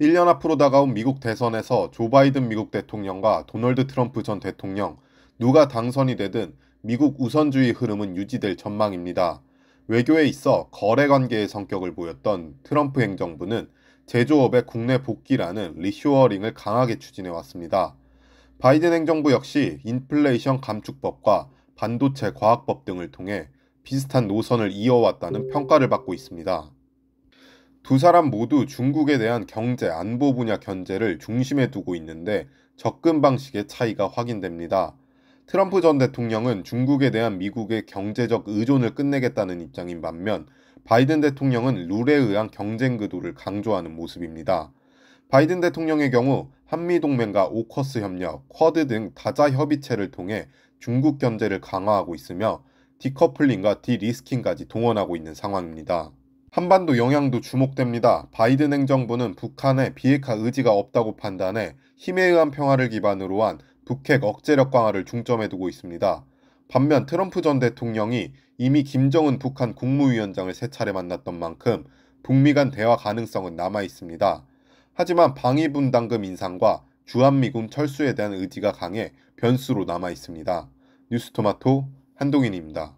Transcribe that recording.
1년 앞으로 다가온 미국 대선에서 조 바이든 미국 대통령과 도널드 트럼프 전 대통령 누가 당선이 되든 미국 우선주의 흐름은 유지될 전망입니다. 외교에 있어 거래 관계의 성격을 보였던 트럼프 행정부는 제조업의 국내 복귀라는 리쇼어링을 강하게 추진해 왔습니다. 바이든 행정부 역시 인플레이션 감축법과 반도체 과학법 등을 통해 비슷한 노선을 이어왔다는 평가를 받고 있습니다. 두 사람 모두 중국에 대한 경제 안보 분야 견제를 중심에 두고 있는데 접근 방식의 차이가 확인됩니다. 트럼프 전 대통령은 중국에 대한 미국의 경제적 의존을 끝내겠다는 입장인 반면 바이든 대통령은 룰에 의한 경쟁 구도를 강조하는 모습입니다. 바이든 대통령의 경우 한미동맹과 오커스 협력, 쿼드 등 다자 협의체를 통해 중국 견제를 강화하고 있으며 디커플링과 디리스킹까지 동원하고 있는 상황입니다. 한반도 영향도 주목됩니다. 바이든 행정부는 북한의 비핵화 의지가 없다고 판단해 힘에 의한 평화를 기반으로 한 북핵 억제력 강화를 중점에 두고 있습니다. 반면 트럼프 전 대통령이 이미 김정은 북한 국무위원장을 세 차례 만났던 만큼 북미 간 대화 가능성은 남아 있습니다. 하지만 방위분담금 인상과 주한미군 철수에 대한 의지가 강해 변수로 남아 있습니다. 뉴스토마토 한동인입니다.